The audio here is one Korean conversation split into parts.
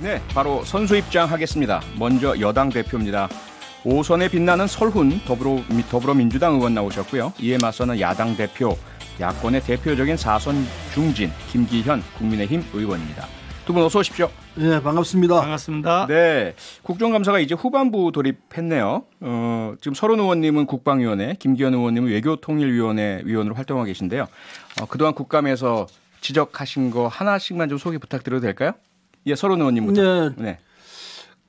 네, 바로 선수 입장하겠습니다. 먼저 여당 대표입니다. 오선에 빛나는 설훈 더불어, 더불어민주당 의원 나오셨고요. 이에 맞서는 야당 대표, 야권의 대표적인 사선 중진 김기현 국민의힘 의원입니다. 두 분 어서 오십시오. 네, 반갑습니다. 반갑습니다. 네, 국정감사가 이제 후반부 돌입했네요. 어, 지금 설른 의원님은 국방위원회, 김기현 의원님은 외교통일위원회 위원으로 활동하고 계신데요. 어, 그동안 국감에서 지적하신 거 하나씩만 좀 소개 부탁드려도 될까요? 예, 서론 의원님부터. 네. 네.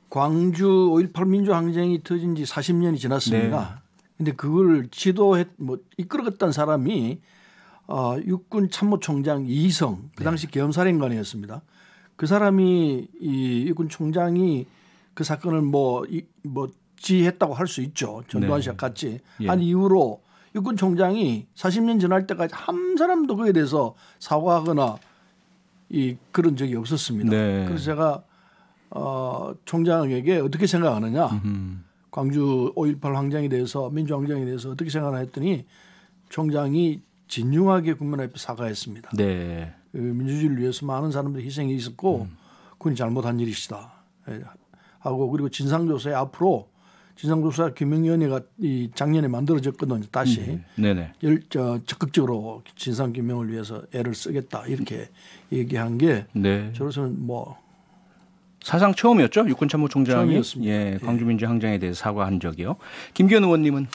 광주 5.18 민주항쟁이 터진 지 40년이 지났습니다. 그런데 네. 그걸 지도했 뭐 이끌어갔던 사람이 어, 육군 참모총장 이성 그 네. 당시 네. 계엄사령관이었습니다. 그 사람이 이 육군 총장이 그 사건을 뭐 이, 뭐 지했다고 할 수 있죠. 전두환 네. 씨와 같이 예. 한 이후로 육군 총장이 40년 지날 때까지 한 사람도 그에 대해서 사과하거나 이 그런 적이 없었습니다. 네. 그래서 제가 어, 총장에게 어떻게 생각하느냐 음흠. 광주 5.18 항쟁에 대해서 민주황장에 대해서 어떻게 생각하냐 했더니 총장이 진중하게 국민 앞에 사과했습니다. 네. 그 민주주의를 위해서 많은 사람들이 희생이 있었고 음. 그건 잘못한 일이시다 예. 하고 그리고 진상조사에 앞으로 진상조사 규명위원회가 이 작년에 만들어졌거든요. 다시 네. 열, 적극적으로 진상 규명을 위해서 애를 쓰겠다 이렇게 얘기한 게 네. 저로서는 뭐 사상 처음이었죠 육군 참모총장이 예, 예, 광주민주 항쟁에 대해서 사과한 적이요. 김기현 의원님은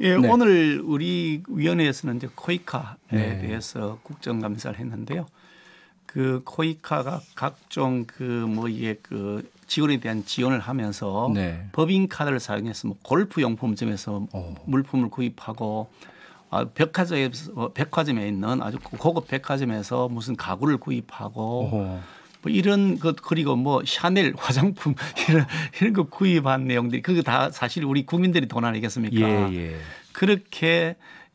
예, 네. 오늘 우리 위원회에서는 이제 코이카에 네. 대해서 국정감사를 했는데요. 그 코이카가 각종 그뭐 이게 그 지원에 대한 지원을 하면서 네. 법인 카드를 사용해서 뭐 골프 용품점에서 오. 어. 물품을 구입하고 아, 백화점에 어, 백화점에 있는 아주 고급 백화점에서 무슨 가구를 구입하고 오. 뭐 이런 것 그리고 뭐 샤넬 화장품 이런 이런 거 구입한 내용들이 그게 다 사실 우리 국민들이 돈 아니겠습니까? 예, 예. 그렇게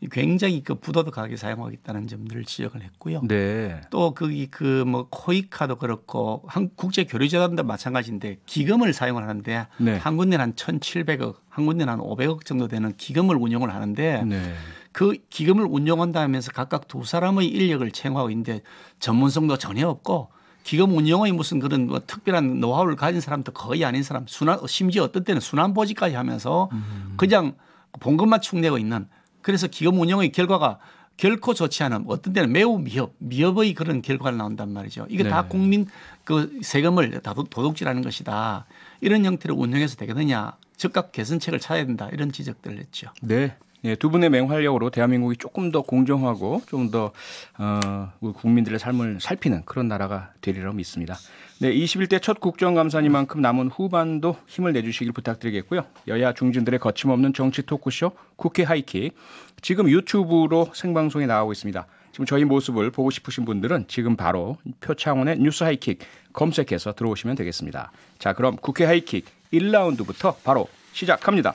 굉장히 그 부도덕하게 사용하겠다는 점들을 지적을 했고요. 네. 또 거기 그 뭐 코이카도 그렇고 한 국제 교류 재단도 마찬가지인데 기금을 사용을 하는데 네. 한 군데는 한 1,700억, 한 군데는 한 500억 정도 되는 기금을 운영을 하는데 네. 그 기금을 운영한다하면서 각각 두 사람의 인력을 채용하고 있는데 전문성도 전혀 없고 기금 운영의 무슨 그런 뭐 특별한 노하우를 가진 사람도 거의 아닌 사람, 순환, 심지어 어떤 때는 순환 보지까지 하면서 음. 그냥 봉급만 축내고 있는 그래서 기업 운영의 결과가 결코 좋지 않음 어떤 때는 매우 미흡 미흡의 그런 결과가 나온단 말이죠. 이게 네. 다 국민 그 세금을 다 도둑질하는 것이다. 이런 형태로 운영해서 되겠느냐. 즉각 개선책을 찾아야 된다. 이런 지적들을 했죠. 네. 예, 두 분의 맹활력으로 대한민국이 조금 더 공정하고 좀더 어, 국민들의 삶을 살피는 그런 나라가 되리라 믿습니다. 네, 21대 첫 국정감사니만큼 남은 후반도 힘을 내주시길 부탁드리겠고요. 여야 중진들의 거침없는 정치 토크쇼 국회 하이킥 지금 유튜브로 생방송에 나오고 있습니다. 지금 저희 모습을 보고 싶으신 분들은 지금 바로 표창원의 뉴스 하이킥 검색해서 들어오시면 되겠습니다. 자, 그럼 국회 하이킥 1라운드부터 바로 시작합니다.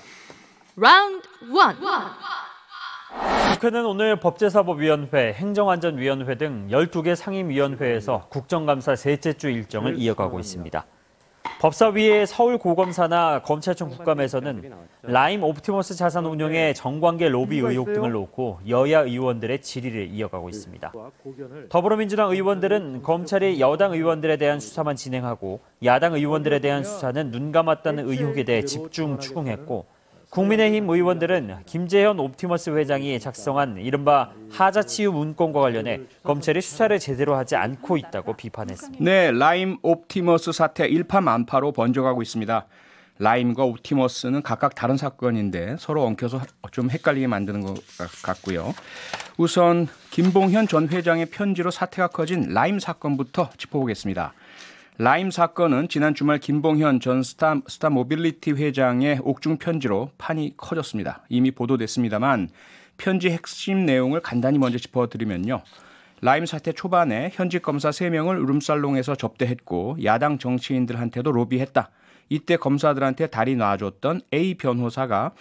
라운드 1. 국회는 오늘 법제사법위원회, 행정안전위원회 등 12개 상임위원회에서 국정감사 셋째 주 일정을 이어가고 있습니다. 법사위의 서울고검사나 검찰청 국감에서는 라임 옵티머스 자산 운용의 정관계 로비 의혹 등을 놓고 여야 의원들의 질의를 이어가고 있습니다. 더불어민주당 의원들은 검찰이 여당 의원들에 대한 수사만 진행하고 야당 의원들에 대한 수사는 눈 감았다는 의혹에 대해 집중 추궁했고 국민의힘 의원들은 김재현 옵티머스 회장이 작성한 이른바 하자치유 문건과 관련해 검찰이 수사를 제대로 하지 않고 있다고 비판했습니다. 네, 라임 옵티머스 사태 일파만파로 번져가고 있습니다. 라임과 옵티머스는 각각 다른 사건인데 서로 엉켜서 좀 헷갈리게 만드는 것 같고요. 우선 김봉현 전 회장의 편지로 사태가 커진 라임 사건부터 짚어보겠습니다. 라임 사건은 지난 주말 김봉현 전 스타, 스타 모빌리티 회장의 옥중 편지로 판이 커졌습니다. 이미 보도됐습니다만 편지 핵심 내용을 간단히 먼저 짚어드리면요. 라임 사태 초반에 현직 검사 3명을 룸살롱에서 접대했고 야당 정치인들한테도 로비했다. 이때 검사들한테 다리 놔줬던 A 변호사가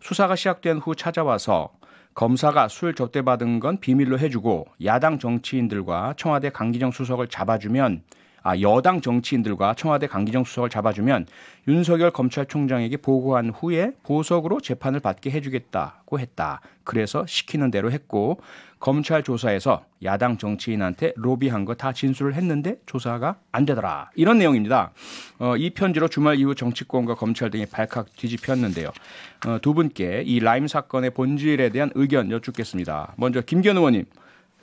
수사가 시작된 후 찾아와서 검사가 술 접대받은 건 비밀로 해주고 야당 정치인들과 청와대 강기정 수석을 잡아주면 아, 여당 정치인들과 청와대 강기정 수석을 잡아주면 윤석열 검찰총장에게 보고한 후에 보석으로 재판을 받게 해주겠다고 했다. 그래서 시키는 대로 했고 검찰 조사에서 야당 정치인한테 로비한 거 다 진술을 했는데 조사가 안 되더라. 이런 내용입니다. 어, 이 편지로 주말 이후 정치권과 검찰 등이 발칵 뒤집혔는데요. 어, 두 분께 이 라임 사건의 본질에 대한 의견 여쭙겠습니다. 먼저 김견 의원님.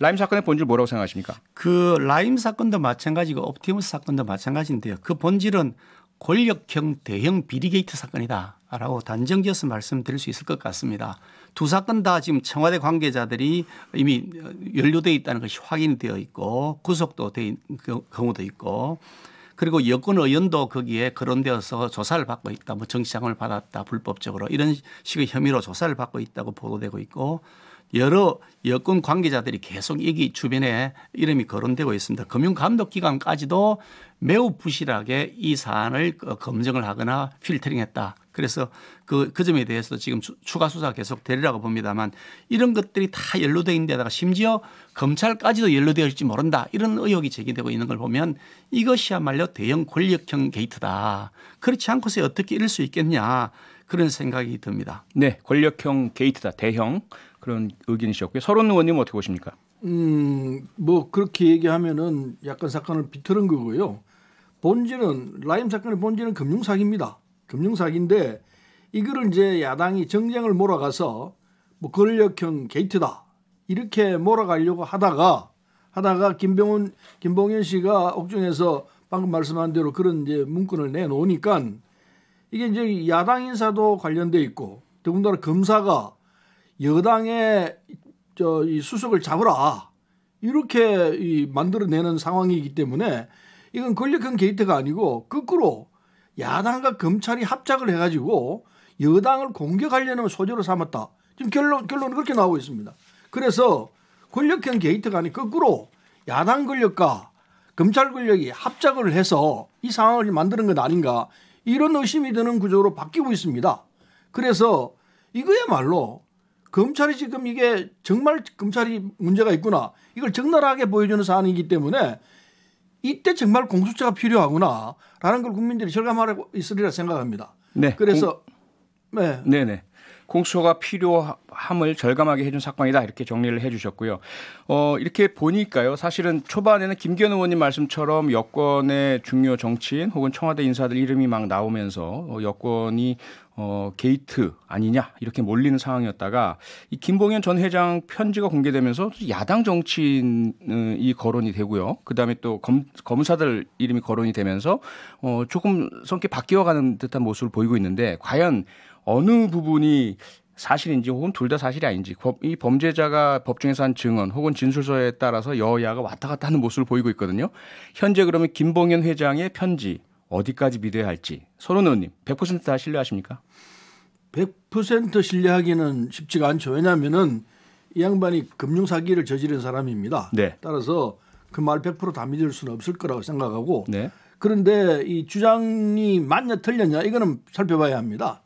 라임 사건의 본질 뭐라고 생각하십니까? 그 라임 사건도 마찬가지고 옵티머스 사건도 마찬가지인데요. 그 본질은 권력형 대형 비리게이트 사건이다라고 단정지어서 말씀드릴 수 있을 것 같습니다. 두 사건 다 지금 청와대 관계자들이 이미 연루돼 있다는 것이 확인되어 있고 구속도 된 그 경우도 있고 그리고 여권 의원도 거기에 거론되어서 조사를 받고 있다. 뭐정치자을 받았다. 불법적으로 이런 식의 혐의로 조사를 받고 있다고 보도되고 있고 여러 여권 관계자들이 계속 여기 주변에 이름이 거론되고 있습니다. 금융감독기관까지도 매우 부실하게 이 사안을 그 검증을 하거나 필터링했다. 그래서 그, 그 점에 대해서도 지금 추가 수사 계속 되리라고 봅니다만 이런 것들이 다 연루되어 있는 데다가 심지어 검찰까지도 연루되어 있을지 모른다 이런 의혹이 제기되고 있는 걸 보면 이것이야말로 대형 권력형 게이트다. 그렇지 않고서 어떻게 이럴 수 있겠냐 그런 생각이 듭니다. 네. 권력형 게이트다. 대형. 그런 의견이셨고요. 서론 의원님 어떻게 보십니까? 음, 뭐 그렇게 얘기하면은 약간 사건을 비틀은 거고요. 본질은 라임 사건의 본질은 금융 사기입니다. 금융 사기인데 이거를 이제 야당이 정쟁을 몰아가서 뭐 권력형 게이트다 이렇게 몰아가려고 하다가 하다가 김병훈 김봉현 씨가 옥중에서 방금 말씀한 대로 그런 이제 문건을 내놓으니까 이게 이제 야당 인사도 관련돼 있고 더군다나 검사가 여당의 저이 수석을 잡으라 이렇게 이 만들어내는 상황이기 때문에 이건 권력형 게이트가 아니고 거꾸로 야당과 검찰이 합작을 해가지고 여당을 공격하려는 소재로 삼았다. 지금 결론 결론 그렇게 나오고 있습니다. 그래서 권력형 게이트가 아니고 거꾸로 야당 권력과 검찰 권력이 합작을 해서 이 상황을 만드는 것 아닌가 이런 의심이 드는 구조로 바뀌고 있습니다. 그래서 이거야말로 검찰이 지금 이게 정말 검찰이 문제가 있구나 이걸 적나라하게 보여주는 사안이기 때문에 이때 정말 공수처가 필요하구나라는 걸 국민들이 절감하고 있으리라 생각합니다. 네. 그래서 공... 네. 네네. 공수처가 필요함을 절감하게 해준 사건이다 이렇게 정리를 해주셨고요. 어, 이렇게 보니까요. 사실은 초반에는 김기현 의원님 말씀처럼 여권의 중요 정치인 혹은 청와대 인사들 이름이 막 나오면서 어, 여권이 어, 게이트 아니냐 이렇게 몰리는 상황이었다가 이 김봉현 전 회장 편지가 공개되면서 야당 정치인이 거론이 되고요. 그다음에 또 검, 검사들 이름이 거론이 되면서 어, 조금 성격 바뀌어가는 듯한 모습을 보이고 있는데 과연 어느 부분이 사실인지 혹은 둘 다 사실이 아닌지 법, 이 범죄자가 법정에서 한 증언 혹은 진술서에 따라서 여야가 왔다 갔다 하는 모습을 보이고 있거든요. 현재 그러면 김봉현 회장의 편지 어디까지 믿어야 할지 서른 의원님 100%다 신뢰하십니까? 100% 신뢰하기는 쉽지가 않죠. 왜냐하면은 이 양반이 금융 사기를 저지른 사람입니다. 네. 따라서 그 말 100%다 믿을 수는 없을 거라고 생각하고 네. 그런데 이 주장이 맞냐 틀렸냐 이거는 살펴봐야 합니다.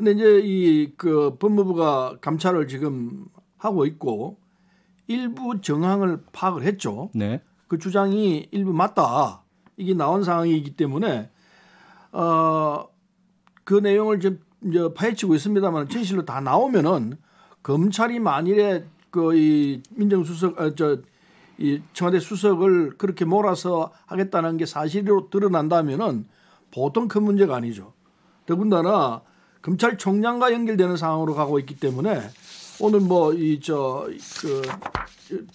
근데 이제 이그 법무부가 감찰을 지금 하고 있고 일부 정황을 파악을 했죠. 네. 그 주장이 일부 맞다. 이게 나온 상황이기 때문에 어그 내용을 지금 이제 파헤치고 있습니다만 진실로 다 나오면은 검찰이 만일에 그이 민정수석 아, 저이 청와대 수석을 그렇게 몰아서 하겠다는 게 사실로 드러난다면은 보통 큰 문제가 아니죠. 더군다나 검찰총장과 연결되는 상황으로 가고 있기 때문에 오늘 뭐 이 저그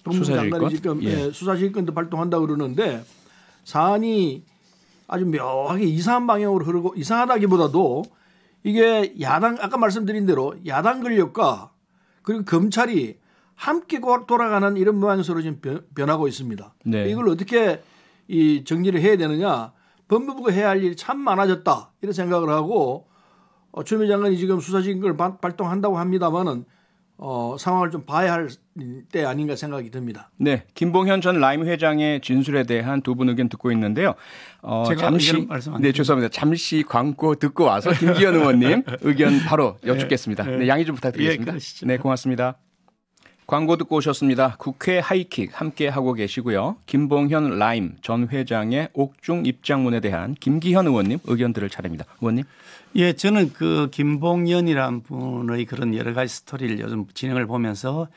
법무부 장관이 지금 예. 예 수사실권도 발동한다 그러는데 사안이 아주 묘하게 이상한 방향으로 흐르고 이상하다기보다도 이게 야당 아까 말씀드린 대로 야당 권력과 그리고 검찰이 함께 돌아가는 이런 모양새로 지금 변하고 있습니다. 네. 이걸 어떻게 이 정리를 해야 되느냐? 법무부가 해야 할 일이 참 많아졌다 이런 생각을 하고 어, 추미애 장관이 지금 수사진을 발동한다고 합니다만은 어, 상황을 좀 봐야 할 때 아닌가 생각이 듭니다. 네, 김봉현 전 라임 회장의 진술에 대한 두 분 의견 듣고 있는데요. 어, 잠시 네 죄송합니다. 잠시 광고 듣고 와서 김기현 의원님 의견 바로 네. 여쭙겠습니다. 네. 네, 양해 좀 부탁드리겠습니다. 예, 네, 고맙습니다. 광고 듣고 오셨습니다. 국회 하이킥 함께 하고 계시고요. 김봉현 라임 전 회장의 옥중 입장문에 대한 김기현 의원님 의견들을 차례니다 의원님. 예, 저는 그 김봉현이란 분의 그런 여러 가지 스토리를 요즘 진행을 보면서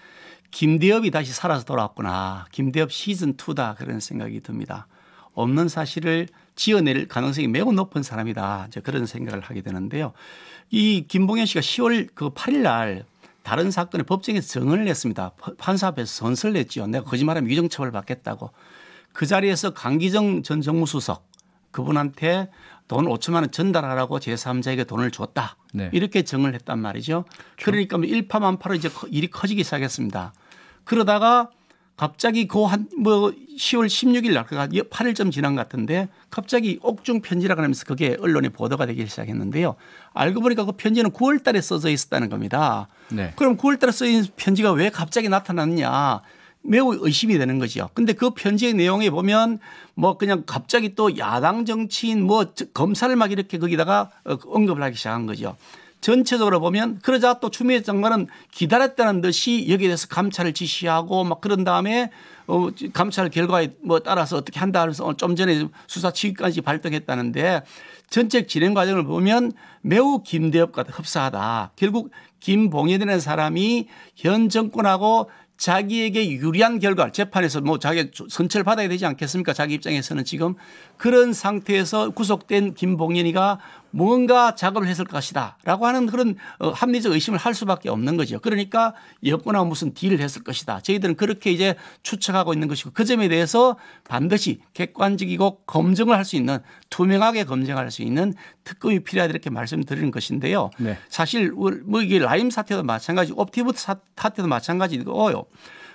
김대엽이 다시 살아서 돌아왔구나. 김대엽 시즌 2다 그런 생각이 듭니다. 없는 사실을 지어낼 가능성이 매우 높은 사람이다. 이 그런 생각을 하게 되는데요. 이 김봉현 씨가 10월 그 8일 날 다른 사건에 법정에서 증언을 냈습니다. 판사 앞에서 선서를 냈지요. 내가 거짓말하면 위정처벌 받겠다고. 그 자리에서 강기정 전 정무수석 그분한테 돈 5천만 원 전달하라고 제3자에게 돈을 줬다. 네. 이렇게 증언을 했단 말이죠. 그렇죠. 그러니까 뭐 일파만파로 이제 일이 커지기 시작했습니다. 그러다가 갑자기 그 한 뭐 10월 16일 날 그가 8일 쯤 지난 것 같은데 갑자기 옥중 편지라고 하면서 그게 언론에 보도가 되기 시작했는데요. 알고 보니까 그 편지는 9월 달에 써져 있었다는 겁니다. 네. 그럼 9월 달에 써진 편지가 왜 갑자기 나타났느냐 매우 의심이 되는 거죠. 근데 그 편지의 내용에 보면 뭐 그냥 갑자기 또 야당 정치인 뭐 검사를 막 이렇게 거기다가 어, 언급을 하기 시작한 거죠. 전체적으로 보면 그러자 또 추미애 장관은 기다렸다는 듯이 여기에 대해서 감찰을 지시하고 막 그런 다음에 어 감찰 결과에 뭐 따라서 어떻게 한다 하면서 좀 전에 수사 취기까지 발동했다는데 전체 진행 과정을 보면 매우 김대엽과 흡사하다. 결국 김봉현이라는 사람이 현 정권하고 자기에게 유리한 결과 재판에서 뭐 자기 선처를 받아야 되지 않겠습니까 자기 입장에서는 지금 그런 상태에서 구속된 김봉현이가 뭔가 작업을 했을 것이다 라고 하는 그런 어, 합리적 의심을 할 수밖에 없는 거죠. 그러니까 여권하고 무슨 딜을 했을 것이다. 저희들은 그렇게 이제 추측하고 있는 것이고 그 점에 대해서 반드시 객관적이고 검증을 할 수 있는 투명하게 검증할 수 있는 특검이 필요하다 이렇게 말씀드리는 것인데요. 네. 사실 뭐 이게 라임 사태도 마찬가지 옵티브 사태도 마찬가지고요.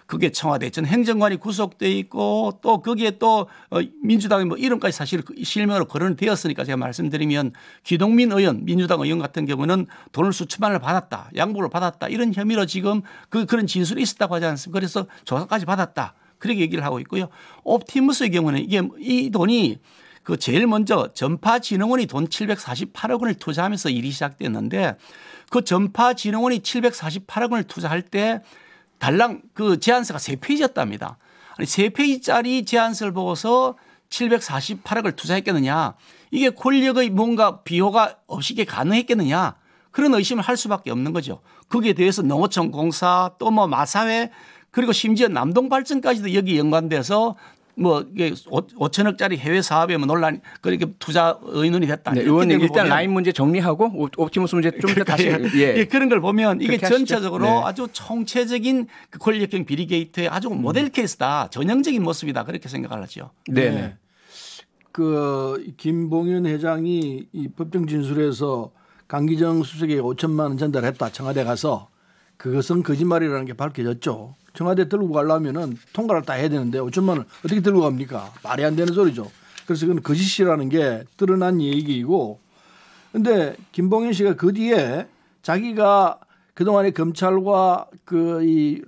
그게 청와대에 전 행정관이 구속돼 있고 또 거기에 또 어, 민주당의 뭐 이름까지 사실 그 실명으로 거론이 되었으니까 제가 말씀드리면 기동민 의원 민주당 의원 같은 경우는 돈을 수천만을 받았다 양보를 받았다 이런 혐의로 지금 그 그런 진술이 있었다고 하지 않습니까 그래서 조사까지 받았다 그렇게 얘기를 하고 있고요 옵티무스의 경우는 이게 이 돈이 그 제일 먼저 전파진흥원이 돈 748억 원을 투자하면서 일이 시작됐는데 그 전파진흥원이 748억 원을 투자할 때 달랑 그 제안서가 세페이지였답니다 아니 세페이지짜리 제안서를 보고서 748억을 투자했겠느냐. 이게 권력의 뭔가 비호가 없이 게 가능했겠느냐. 그런 의심을 할 수밖에 없는 거죠. 거기에 대해서 농어촌 공사 또 뭐 마사회 그리고 심지어 남동발전까지도 여기 연관돼서 뭐 이게 5천억짜리 해외 사업에 뭐 논란 그렇게 투자 의논이 됐다. 네, 의원님 일단 라인 문제 정리하고 옵티머스 문제 좀 이따 다시 예. 예. 그런 걸 보면 이게 전체적으로 네. 아주 총체적인 그 권력형 비리 게이트의 아주 음. 모델 케이스다. 전형적인 모습이다. 그렇게 생각을 하죠. 네. 네. 네. 그 김봉현 회장이 이 법정 진술에서 강기정 수석에게 5천만 원 전달했다. 청와대 가서 그것은 거짓말이라는 게 밝혀졌죠. 청와대 들고 가려면은 통과를 다 해야 되는데 5천만 원 어떻게 들고 갑니까? 말이 안 되는 소리죠. 그래서 그건 거짓이라는 게 드러난 얘기이고 근데 김봉현 씨가 그 뒤에 자기가 그동안에 검찰과 그이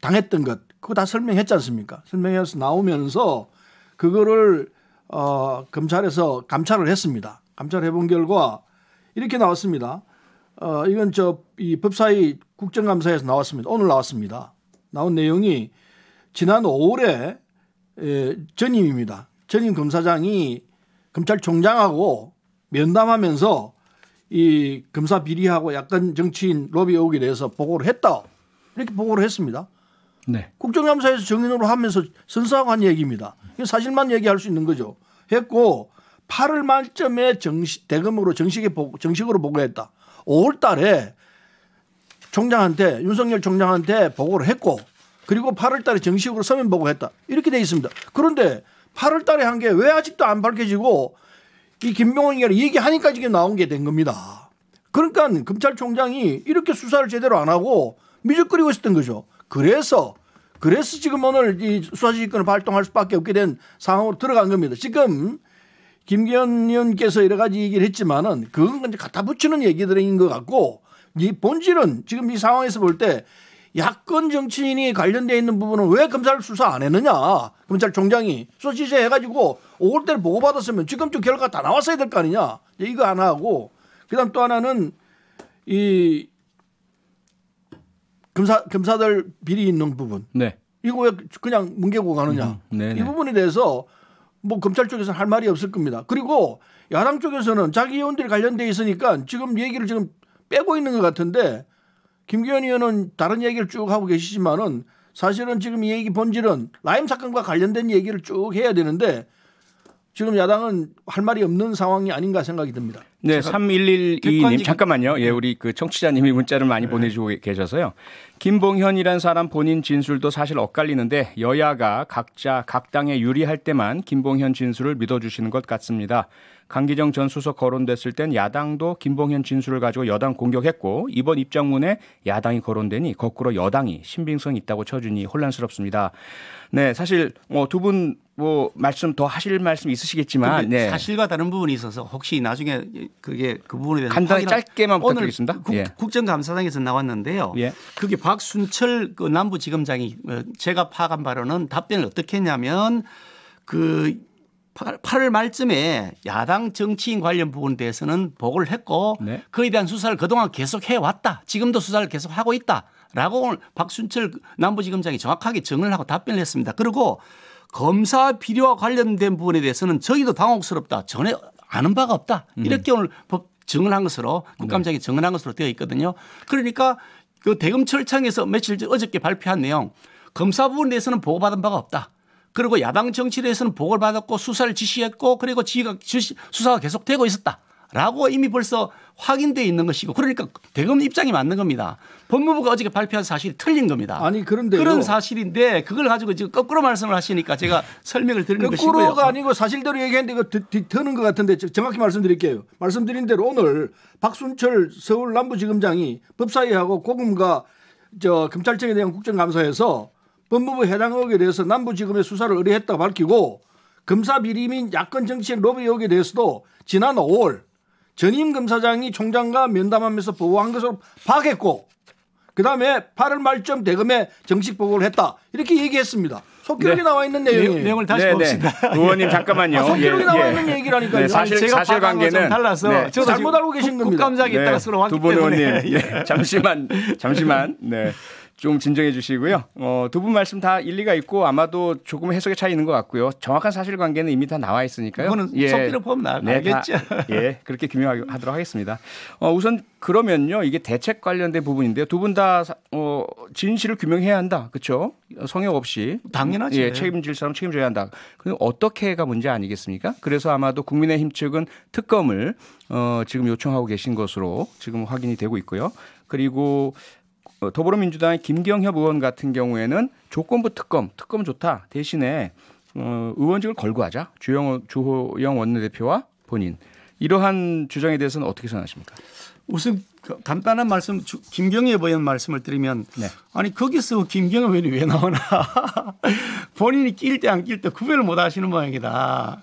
당했던 것 그거 다 설명했지 않습니까? 설명해서 나오면서 그거를 어 검찰에서 감찰을 했습니다. 감찰해 본 결과 이렇게 나왔습니다. 어 이건 저 이 법사위 국정감사에서 나왔습니다. 오늘 나왔습니다. 나온 내용이 지난 5월에 예, 전임입니다. 전임 검사장이 검찰총장하고 면담하면서 이 검사 비리하고 약간 정치인 로비 의혹에 대해서 보고를 했다. 이렇게 보고를 했습니다. 네. 국정감사에서 정인으로 하면서 선수하고 한 얘기입니다. 사실만 얘기할 수 있는 거죠. 했고 8월 말쯤에 정식, 대금으로 정식에 보고, 정식으로 보고했다. 5월 달에 총장한테 윤석열 총장한테 보고를 했고 그리고 8월 달에 정식으로 서면 보고했다. 이렇게 돼 있습니다. 그런데 8월 달에 한 게 왜 아직도 안 밝혀지고 이 김병원이가 얘기하니까 지금 나온 게 된 겁니다. 그러니까 검찰총장이 이렇게 수사를 제대로 안 하고 미적거리고 있었던 거죠. 그래서 그래서 지금 오늘 이 수사지휘권을 발동할 수밖에 없게 된 상황으로 들어간 겁니다. 지금 김기현 의원께서 여러 가지 얘기를 했지만은 그건 이제 갖다 붙이는 얘기들인 것 같고 이 본질은 지금 이 상황에서 볼 때 야권 정치인이 관련돼 있는 부분은 왜검찰 수사 안 했느냐 검찰총장이 소시지해가지고올 때를 보고받았으면 지금쯤 결과 다 나왔어야 될 거 아니냐 이거 하나 하고 그다음 또 하나는 이 검사 검사들 비리 있는 부분 네. 이거 왜 그냥 뭉개고 가느냐 음, 음. 이 부분에 대해서 뭐 검찰 쪽에서는 할 말이 없을 겁니다. 그리고 야당 쪽에서는 자기 의원들이 관련돼 있으니까 지금 얘기를 지금 빼고 있는 것 같은데 김기현 의원은 다른 얘기를 쭉 하고 계시지만은 사실은 지금 이 얘기 본질은 라임 사건과 관련된 얘기를 쭉 해야 되는데 지금 야당은 할 말이 없는 상황이 아닌가 생각이 듭니다. 네, 3112님 잠깐만요. 예, 네. 우리 그 청취자님이 문자를 많이 네. 보내주고 계셔서요. 김봉현이란 사람 본인 진술도 사실 엇갈리는데 여야가 각자 각 당에 유리할 때만 김봉현 진술을 믿어주시는 것 같습니다. 강기정 전 수석 거론됐을 땐 야당도 김봉현 진술을 가지고 여당 공격했고 이번 입장문에 야당이 거론되니 거꾸로 여당이 신빙성 있다고 쳐주니 혼란스럽습니다. 네, 사실 뭐 두 분뭐 뭐 말씀 더 하실 말씀 있으시겠지만 네. 사실과 다른 부분이 있어서 혹시 나중에 그게 그 부분에 대해서 간단히 짧게만 부탁드리겠습니다. 국, 예. 국정감사장에서 나왔는데요. 예. 그게 박순철 그 남부지검장이 어, 제가 파악한 바로는 답변을 어떻게 했냐면 그 8월 말쯤에 야당 정치인 관련 부분에 대해서는 보고를 했고 네. 그에 대한 수사를 그동안 계속 해왔다. 지금도 수사를 계속 하고 있다. 라고 오늘 박순철 남부지검장이 정확하게 정을 하고 답변을 했습니다. 그리고 검사 비리와 관련된 부분에 대해서는 저희도 당혹스럽다. 전에 아는 바가 없다. 음. 이렇게 오늘 법 정을 한 것으로 네. 국감장이 증언한 것으로 되어 있거든요. 그러니까 그 대검 철창에서 며칠 어저께 발표한 내용 검사 부분에 대해서는 보고받은 바가 없다. 그리고 야당 정치에서는 보고를 받았고 수사를 지시했고 그리고 지휘가 지시, 수사가 계속되고 있었다. 라고 이미 벌써 확인돼 있는 것이고 그러니까 대검 입장이 맞는 겁니다. 법무부가 어저께 발표한 사실이 틀린 겁니다. 아니 그런데 그런 사실인데 그걸 가지고 지금 거꾸로 말씀을 하시니까 제가 설명을 드리는 거꾸로 것이고요. 가 아니고 사실대로 얘기했는데 그거 뒤트는 것 같은데 정확히 말씀드릴게요. 말씀드린 대로 오늘 박순철 서울 남부지검장이 법사위하고 고금과 저 검찰청에 대한 국정감사에서 법무부 해당 의혹에 대해서 남부지검에 수사를 의뢰했다고 밝히고 검사 비리 및 야권 정치적 로비 의혹에 대해서도 지난 5월 전임 검사장이 총장과 면담하면서 보고한 것으로 파악했고 그 다음에 8월 말쯤 대검에 정식 보고를 했다. 이렇게 얘기했습니다. 속기록이 네. 나와 있는 내용이. 네, 내용을 다시 네, 네. 봅시다. 의원님 잠깐만요. 아, 속기록이 예, 나와 예. 있는 얘기라니까요. 네, 사실, 제가 사실관계는 달라서 네. 잘못 알고 계신 겁니다. 국감장에 따라 서로 왔기 때문에. 두분 의원님 예, 잠시만 잠시만. 네. 좀 진정해 주시고요. 어, 두 분 말씀 다 일리가 있고 아마도 조금 해석의 차이 있는 것 같고요. 정확한 사실관계는 이미 다 나와 있으니까요. 그거는 예. 석기로 보면 나겠죠. 네, 예, 그렇게 규명하도록 하겠습니다. 어, 우선 그러면요, 이게 대책 관련된 부분인데요. 두 분 다 어, 진실을 규명해야 한다, 그렇죠? 성역 없이 당연하지. 예, 책임질 사람 책임져야 한다. 그럼 어떻게가 문제 아니겠습니까? 그래서 아마도 국민의힘 측은 특검을 어, 지금 요청하고 계신 것으로 지금 확인이 되고 있고요. 그리고 어, 더불어민주당의 김경협 의원 같은 경우에는 조건부 특검, 특검 좋다 대신에 어, 의원직을 걸고 하자 주영 주호영 원내대표와 본인 이러한 주장에 대해서는 어떻게 생각하십니까? 우선 그 간단한 말씀 김경엽 의원 말씀을 드리면 네. 아니 거기서 김경엽 의원이 왜 나오나 본인이 낄 때 안 낄 때 구별을 못 하시는 모양이다.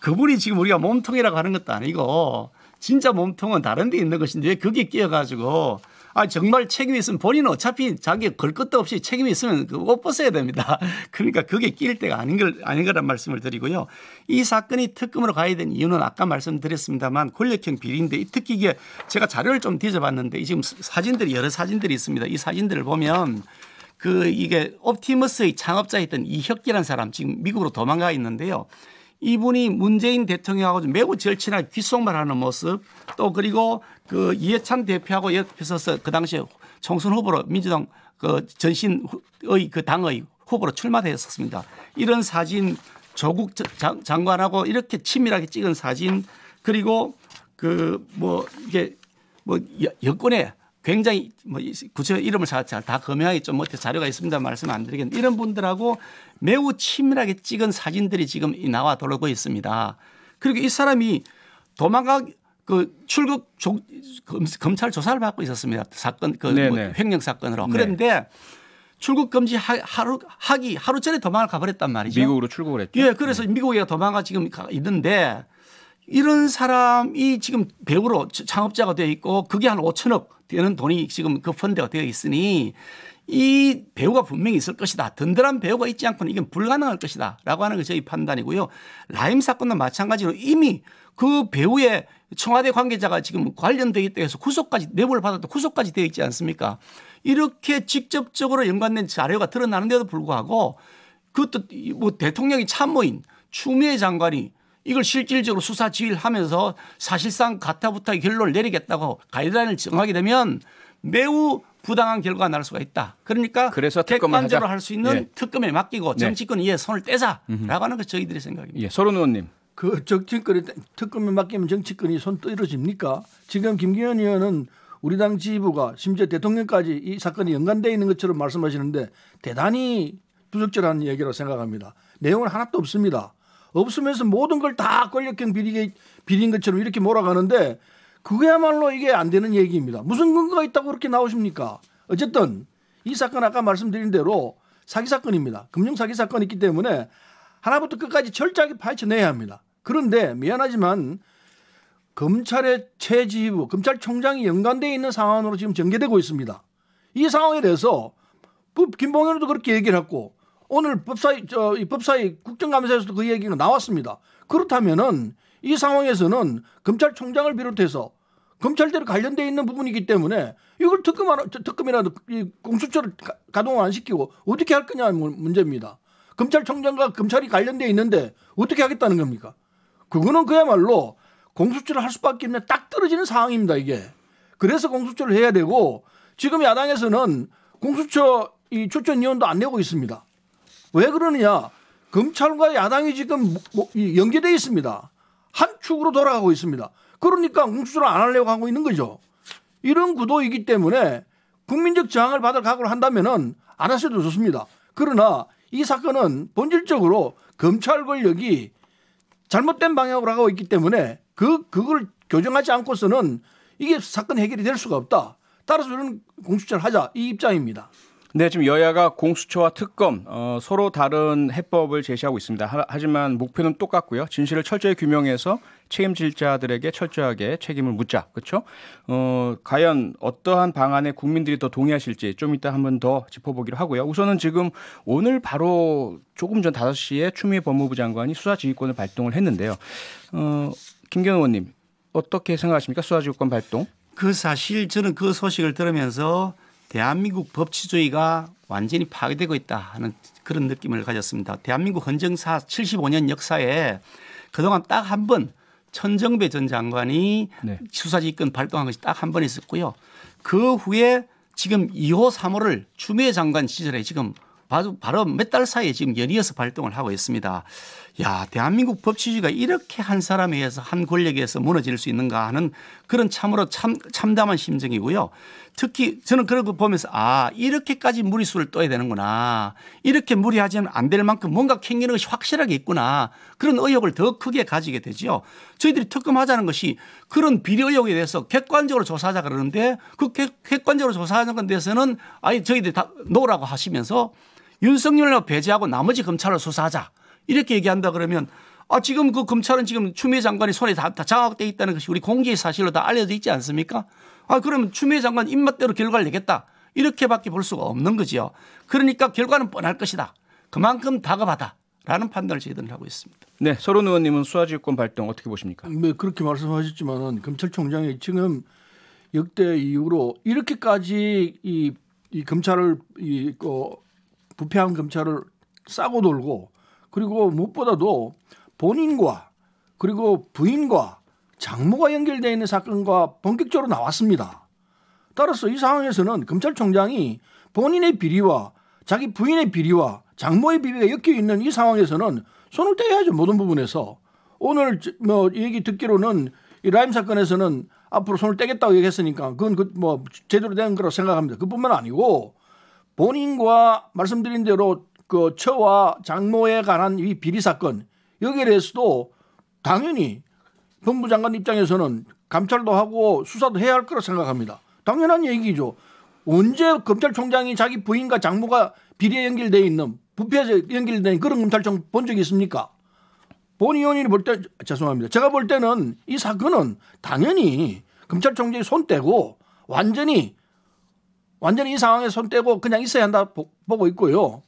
그분이 지금 우리가 몸통이라고 하는 것도 아니고 진짜 몸통은 다른 데 있는 것인데 왜 거기에 끼어가지고 아, 정말 책임이 있으면 본인은 어차피 자기 걸 것도 없이 책임이 있으면 옷 벗어야 됩니다. 그러니까 그게 낄 때가 아닌 걸, 아닌 거란 말씀을 드리고요. 이 사건이 특검으로 가야 된 이유는 아까 말씀드렸습니다만 권력형 비리인데 특히 이게 제가 자료를 좀 뒤져봤는데 지금 사진들이 여러 사진들이 있습니다. 이 사진들을 보면 그 이게 옵티머스의 창업자였던 이혁기라는 사람 지금 미국으로 도망가 있는데요. 이분이 문재인 대통령하고 매우 절친하게 귓속말하는 모습 또 그리고 그 이해찬 대표하고 옆에서 그 당시에 총선 후보로 민주당 그 전신의 그 당의 후보로 출마했었습니다. 이런 사진 조국 장관하고 이렇게 치밀하게 찍은 사진 그리고 그 뭐 이게 뭐 여권에 굉장히 뭐 구체 이름을 잘다 검증하기 좀 못해 자료가 있습니다 말씀 안 드리겠는데 이런 분들하고 매우 치밀하게 찍은 사진들이 지금 나와 돌고 있습니다. 그리고 이 사람이 도망가 그 출국 조, 검찰 조사를 받고 있었습니다. 사건 그뭐 횡령 사건으로. 네. 그런데 네. 출국 금지 하, 하루 하기 하루 전에 도망을 가버렸단 말이죠. 미국으로 출국을 했죠. 예, 그래서 네. 미국에 도망가 지금 있는데 이런 사람이 지금 배우로 창업자가 되어 있고 그게 한 5천억 되는 돈이 지금 그 펀드가 되어 있으니 이 배우가 분명히 있을 것이다. 든든한 배우가 있지 않고는 이건 불가능할 것이다. 라고 하는 게 저희 판단이고요. 라임 사건도 마찬가지로 이미 그 배우의 청와대 관계자가 지금 관련되 있다 해서 구속까지 내부를 받아도 구속까지 되어 있지 않습니까? 이렇게 직접적으로 연관된 자료가 드러나는데도 불구하고 그것도 뭐 대통령이 참모인 추미애 장관이 이걸 실질적으로 수사 지휘하면서 를 사실상 가타부타의 결론을 내리겠다고 가이드라인을 정하게 되면 매우 부당한 결과가 날 수가 있다. 그러니까 그래서 객관적으로 할 수 있는 예. 특검에 맡기고 네. 정치권이 예, 손을 떼자라고 하는 것이 저희들의 생각입니다. 예. 서른 의원님. 그 정치권이 특검에 맡기면 정치권이 손떠어집니까 지금 김기현 의원은 우리 당지부가 심지어 대통령까지 이 사건이 연관돼 있는 것처럼 말씀하시는데 대단히 부적절한 얘기라 생각합니다. 내용은 하나도 없습니다. 없으면서 모든 걸 다 권력형 비리게, 비린 것처럼 이렇게 몰아가는데 그게야말로 이게 안 되는 얘기입니다. 무슨 근거가 있다고 그렇게 나오십니까? 어쨌든 이 사건 아까 말씀드린 대로 사기 사건입니다. 금융 사기 사건이 있기 때문에 하나부터 끝까지 철저하게 파헤쳐내야 합니다. 그런데 미안하지만 검찰의 최지휘부, 검찰총장이 연관되어 있는 상황으로 지금 전개되고 있습니다. 이 상황에 대해서 뭐 김봉현도 그렇게 얘기를 했고 오늘 법사위, 저, 이 법사위 국정감사에서도 그 얘기가 나왔습니다. 그렇다면은 이 상황에서는 검찰총장을 비롯해서 검찰대로 관련돼 있는 부분이기 때문에 이걸 특검, 특검이라도 공수처를 가동 안 시키고 어떻게 할 거냐 는 문제입니다. 검찰총장과 검찰이 관련돼 있는데 어떻게 하겠다는 겁니까? 그거는 그야말로 공수처를 할 수밖에 없는 딱 떨어지는 상황입니다 이게. 그래서 공수처를 해야 되고 지금 야당에서는 공수처 이 추천위원도 안 내고 있습니다. 왜 그러느냐? 검찰과 야당이 지금 뭐, 뭐, 연계돼 있습니다. 한 축으로 돌아가고 있습니다. 그러니까 공수처를 안 하려고 하고 있는 거죠. 이런 구도이기 때문에 국민적 저항을 받을 각오를 한다면은 안 하셔도 좋습니다. 그러나 이 사건은 본질적으로 검찰 권력이 잘못된 방향으로 하고 있기 때문에 그 그걸 교정하지 않고서는 이게 사건 해결이 될 수가 없다. 따라서 이런 공수처를 하자 이 입장입니다. 네, 지금 여야가 공수처와 특검 어, 서로 다른 해법을 제시하고 있습니다. 하, 하지만 목표는 똑같고요. 진실을 철저히 규명해서 책임질자들에게 철저하게 책임을 묻자. 그렇죠? 어, 과연 어떠한 방안에 국민들이 더 동의하실지 좀 이따 한 번 더 짚어보기로 하고요. 우선은 지금 오늘 바로 조금 전 5시에 추미애 법무부 장관이 수사지휘권을 발동을 했는데요. 어, 김경 호 의원님 어떻게 생각하십니까? 수사지휘권 발동? 그 사실 저는 그 소식을 들으면서 대한민국 법치주의가 완전히 파괴되고 있다 하는 그런 느낌을 가졌습니다. 대한민국 헌정사 75년 역사에 그동안 딱 한 번 천정배 전 장관이 네. 수사지휘권 발동한 것이 딱 한 번 있었고요. 그 후에 지금 2호 3호를 추미애 장관 시절에 지금 바로, 몇 달 사이에 지금 연이어서 발동을 하고 있습니다. 야, 대한민국 법치주의가 이렇게 한 사람에 의해서 한 권력에 서 무너질 수 있는가 하는 그런 참으로 참, 참담한 심정이고요. 특히 저는 그런 거 보면서 아, 이렇게까지 무리수를 떠야 되는구나. 이렇게 무리하지 는안 될 만큼 뭔가 캥기는 것이 확실하게 있구나. 그런 의욕을 더 크게 가지게 되지요. 저희들이 특검하자는 것이 그런 비리 의혹에 대해서 객관적으로 조사하자 그러는데 그 객관적으로 조사하는 건 대해서는 아예 저희들이 다 노라고 하시면서 윤석열을 배제하고 나머지 검찰을 수사하자. 이렇게 얘기한다 그러면 아, 지금 그 검찰은 지금 추미애 장관이 손에 다, 다장악되어 있다는 것이 우리 공개의 사실로 다 알려져 있지 않습니까? 아, 그러면 추미애 장관 입맛대로 결과를 내겠다. 이렇게밖에 볼 수가 없는 거지요. 그러니까 결과는 뻔할 것이다. 그만큼 다급하다. 라는 판단을 저희들은 하고 있습니다. 네, 서론 의원님은 수사지휘권 발동 어떻게 보십니까? 네, 그렇게 말씀하셨지만 은 검찰총장이 지금 역대 이후로 이렇게까지 이, 이 검찰을 이 어, 부패한 검찰을 싸고 돌고 그리고 무엇보다도 본인과 그리고 부인과 장모가 연결되어 있는 사건과 본격적으로 나왔습니다. 따라서 이 상황에서는 검찰총장이 본인의 비리와 자기 부인의 비리와 장모의 비리가 엮여 있는 이 상황에서는 손을 떼야죠 모든 부분에서 오늘 뭐 얘기 듣기로는 이 라임 사건에서는 앞으로 손을 떼겠다고 얘기했으니까 그건 그뭐 제대로 된 거라고 생각합니다. 그뿐만 아니고 본인과 말씀드린 대로 그 처와 장모에 관한 이 비리 사건 여기에 대해서도 당연히 법무 부 장관 입장에서는 감찰도 하고 수사도 해야 할 거라 생각합니다. 당연한 얘기죠. 언제 검찰총장이 자기 부인과 장모가 비리에 연결돼 있는 부패에 연결된 그런 검찰청 본 적이 있습니까? 본 의원이 볼 때 죄송합니다. 제가 볼 때는 이 사건은 당연히 검찰총장이 손 떼고 완전히 완전히 이 상황에 손 떼고 그냥 있어야 한다 보고 있고요.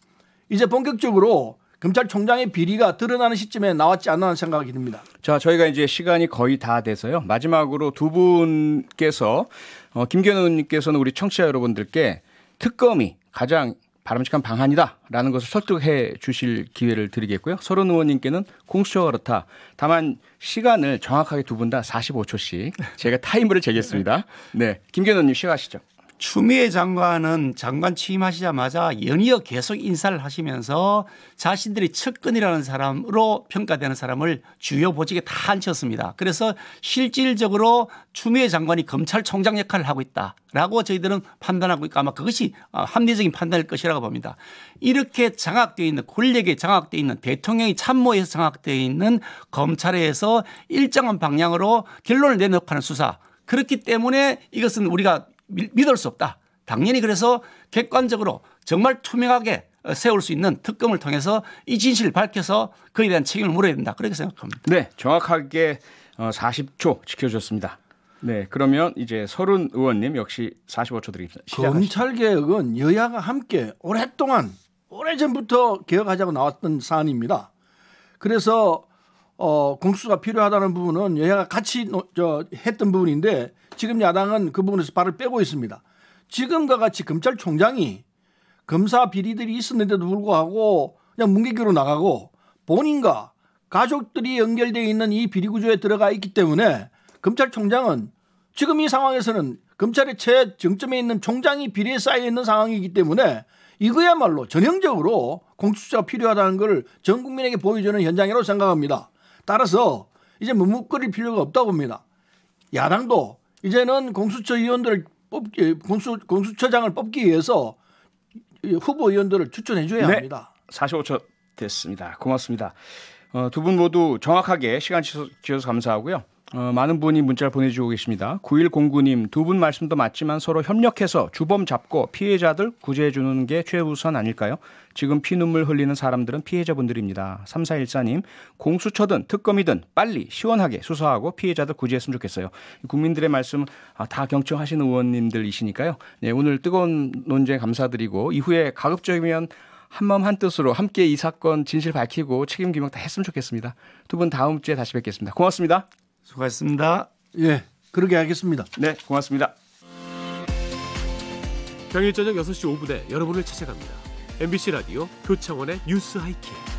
이제 본격적으로 검찰총장의 비리가 드러나는 시점에 나왔지 않나 하는 생각이 듭니다. 자, 저희가 이제 시간이 거의 다 돼서요. 마지막으로 두 분께서 어, 김견우 의원님께서는 우리 청취자 여러분들께 특검이 가장 바람직한 방안이다라는 것을 설득해 주실 기회를 드리겠고요. 서른 의원님께는 공수처가 그렇다. 다만 시간을 정확하게 두 분 다 45초씩 제가 타이머를 재겠습니다. 네, 김견우님 시작하시죠. 추미애 장관은 장관 취임하시자마자 연이어 계속 인사를 하시면서 자신들이 측근이라는 사람으로 평가되는 사람을 주요 보직에 다 앉혔습니다. 그래서 실질적으로 추미애 장관이 검찰총장 역할을 하고 있다라고 저희들은 판단하고 있고 아마 그것이 아, 합리적인 판단일 것이라고 봅니다. 이렇게 장악되어 있는 권력에 장악되어 있는 대통령이 참모에서 장악되어 있는 검찰에서 일정한 방향으로 결론을 내놓고 하는 수사 그렇기 때문에 이것은 우리가 믿을 수 없다. 당연히 그래서 객관적으로 정말 투명하게 어, 세울 수 있는 특검을 통해서 이 진실을 밝혀서 그에 대한 책임을 물어야 된다. 그렇게 생각합니다. 네, 정확하게 40초 어, 지켜주셨습니다. 네, 그러면 이제 서른 의원님 역시 45초 드립니다. 검찰 개혁은 여야가 함께 오랫동안 오래전부터 개혁하자고 나왔던 사안입니다. 그래서 어, 공수가 필요하다는 부분은 여야가 같이 노, 저, 했던 부분인데 지금 야당은 그 부분에서 발을 빼고 있습니다. 지금과 같이 검찰총장이 검사 비리들이 있었는데도 불구하고 그냥 문개교로 나가고 본인과 가족들이 연결되어 있는 이 비리 구조에 들어가 있기 때문에 검찰총장은 지금 이 상황에서는 검찰의 최 정점에 있는 총장이 비리에 쌓여 있는 상황이기 때문에 이거야말로 전형적으로 공수처가 필요하다는 걸 전 국민에게 보여주는 현장이라고 생각합니다. 따라서 이제 머뭇거릴 뭐 필요가 없다고 봅니다. 야당도 이제는 공수처 의원들을 뽑기 공수 공수처장을 뽑기 위해서 후보 의원들을 추천해 줘야 네. 합니다. 45초 됐습니다. 고맙습니다. 어, 두분 모두 정확하게 시간 지어서 감사하고요. 어, 많은 분이 문자를 보내주고 계십니다. 9109님, 두 분 말씀도 맞지만 서로 협력해서 주범 잡고 피해자들 구제해주는 게 최우선 아닐까요? 지금 피눈물 흘리는 사람들은 피해자분들입니다. 3414님, 공수처든 특검이든 빨리 시원하게 수사하고 피해자들 구제했으면 좋겠어요. 국민들의 말씀 아, 다 경청하시는 의원님들이시니까요. 네, 오늘 뜨거운 논쟁 감사드리고 이후에 가급적이면 한마음 한뜻으로 함께 이 사건 진실 밝히고 책임 규명 다 했으면 좋겠습니다. 두 분 다음 주에 다시 뵙겠습니다. 고맙습니다. 수고하셨습니다. 예, 그러게 하겠습니다. 네, 고맙습니다. 평일 저녁 6시 5분에 여러분을 찾아갑니다. MBC 라디오 표창원의 뉴스 하이킥.